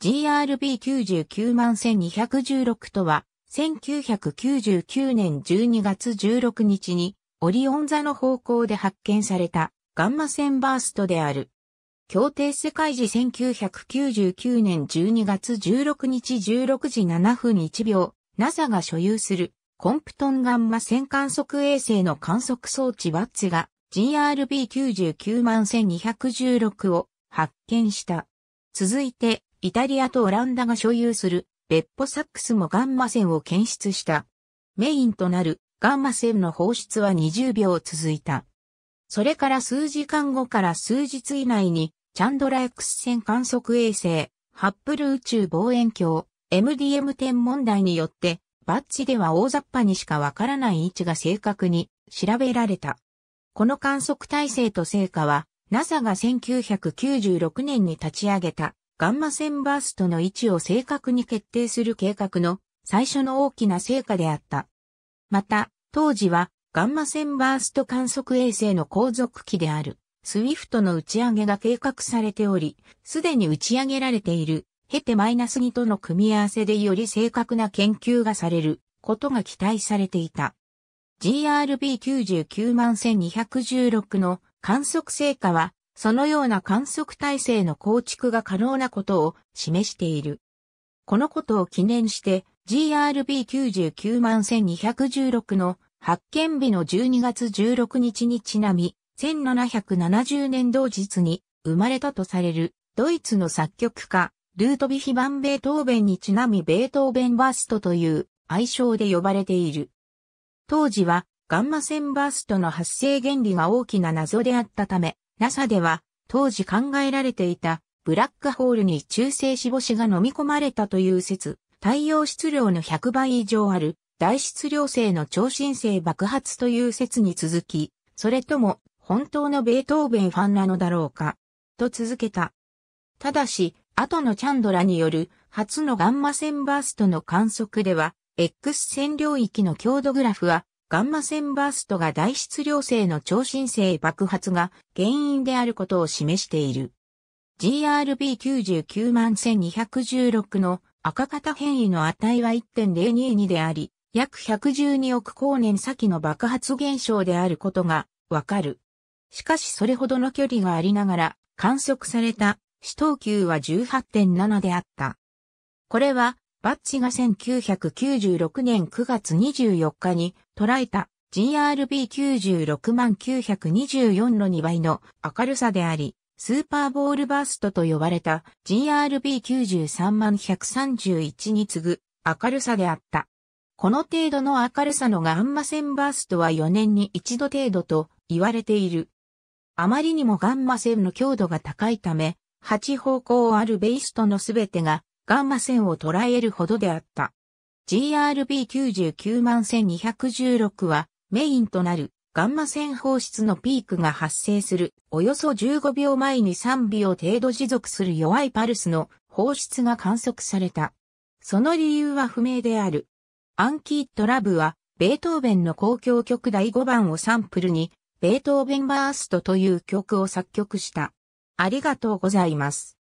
GRB99 万1216とは、1999年12月16日に、オリオン座の方向で発見された、ガンマ線バーストである。協定世界時1999年12月16日16時7分1秒、NASA が所有するコンプトンガンマ線観測衛星の観測装置ワッツが GRB99 万1216を発見した。続いてイタリアとオランダが所有するベッポサックスもガンマ線を検出した。メインとなるガンマ線の放出は20秒続いた。それから数時間後から数日以内に、チャンドラ X 線観測衛星、ハッブル宇宙望遠鏡、MDM 天問題によって、バッジでは大雑把にしかわからない位置が正確に調べられた。この観測体制と成果は、NASA が1996年に立ち上げたガンマ線バーストの位置を正確に決定する計画の最初の大きな成果であった。また、当時はガンマ線バースト観測衛星の後続機であるスウィフトの打ち上げが計画されており、すでに打ち上げられているヘテマイナス2との組み合わせでより正確な研究がされることが期待されていた。GRB9911216 の観測成果はそのような観測体制の構築が可能なことを示している。このことを記念して g r b 9 9 1 2 1 6の発見日の12月16日にちなみ、1770年同日に生まれたとされるドイツの作曲家、ルートビヒ・バン・ベートーベンにちなみベートーベン・バーストという愛称で呼ばれている。当時はガンマ線バーストの発生原理が大きな謎であったため、NASA では当時考えられていたブラックホールに中性子母子が飲み込まれたという説、太陽質量の100倍以上ある大質量性の超新星爆発という説に続き、それとも本当のベートーベンファンなのだろうか、と続けた。ただし、後のチャンドラによる初のガンマ線バーストの観測では、X 線領域の強度グラフはガンマ線バーストが大質量性の超新星爆発が原因であることを示している。GRB9911216 の赤型変異の値は1.022であり、約112億光年先の爆発現象であることがわかる。しかしそれほどの距離がありながら観測された死等級は18.7であった。これはバッチが1996年9月24日に捉えた GRB96 万924の2倍の明るさであり、スーパーボールバーストと呼ばれた GRB93 万131に次ぐ明るさであった。この程度の明るさのガンマ線バーストは4年に一度程度と言われている。あまりにもガンマ線の強度が高いため、8方向あるベイストのすべてがガンマ線を捉えるほどであった。GRB99 万1216はメインとなるガンマ線放出のピークが発生するおよそ15秒前に3秒程度持続する弱いパルスの放出が観測された。その理由は不明である。アンキートラブはベートーベンの交響曲第5番をサンプルにベートーベンバーストという曲を作曲した。ありがとうございます。